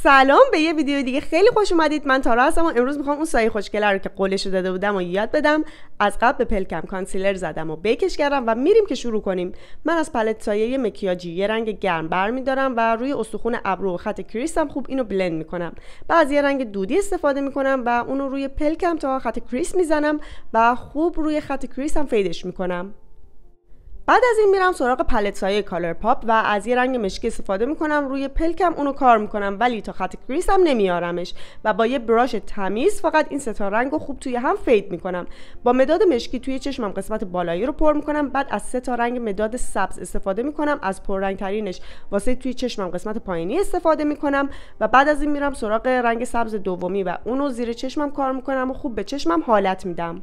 سلام به یه ویدیو دیگه خیلی خوش اومدید من تارا هستم و امروز میخوام اون سایه خوشگله رو که قولش داده بودم و یاد بدم از قبل به پلکم کانسیلر زدم و بکش کردم و میریم که شروع کنیم من از پلت سایه مکیاجی یه رنگ گرم میدارم و روی استخون ابرو و خط کریسم خوب اینو بلند میکنم بعد یه رنگ دودی استفاده میکنم و اونو روی پلکم تا خط کریس میزنم و خوب روی خط کریسم فیدش میکنم بعد از این میرم سراغ پلت سایه کالر پاپ و از یه رنگ مشکی استفاده میکنم روی پلکم اونو کار میکنم ولی تا خط کریسم نمیارمش و با یه براش تمیز فقط این ستا رنگ رو خوب توی هم فید میکنم با مداد مشکی توی چشمم قسمت بالایی رو پر میکنم بعد از سه رنگ مداد سبز استفاده میکنم از پررنگ ترینش واسه توی چشمم قسمت پایینی استفاده میکنم و بعد از این میرم سراغ رنگ سبز دومی و اونو زیر چشمم کار میکنم و خوب به چشمم حالت میدم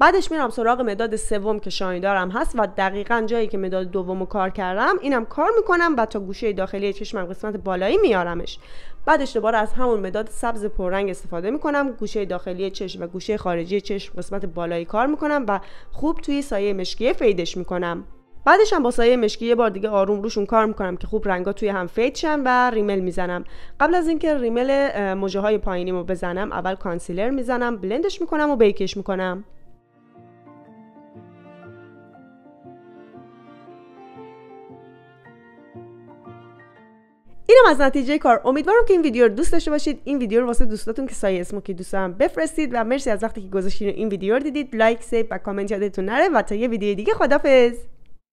بعدش میرم سراغ مداد سوم که شانیدارم هست و دقیقا جایی که مداد دومو کار کردم اینم کار میکنم و تا گوشه داخلی چشمم قسمت بالایی میارمش بعدش دوباره از همون مداد سبز پررنگ استفاده میکنم گوشه داخلی چشم و گوشه خارجی چشم قسمت بالایی کار میکنم و خوب توی سایه مشکی فیدش میکنم بعدش هم با سایه مشکی یه بار دیگه آروم روشون کار میکنم که خوب رنگا توی هم فید شن و ریمل میزنم قبل از اینکه ریمل موجه های پایینیمو بزنم اول کانسیلر میزنم بلندش میکنم و بیکش میکنم اینم از نتیجه کار امیدوارم که این ویدیو رو دوست داشته باشید این ویدیو رو واسه دوستاتون که سایه که دوست هم بفرستید و مرسی از وقتی که گذاشتین این ویدیو رو دیدید لایک سیو و کامنت یادتون نره و تا یه ویدیو دیگه خدافظ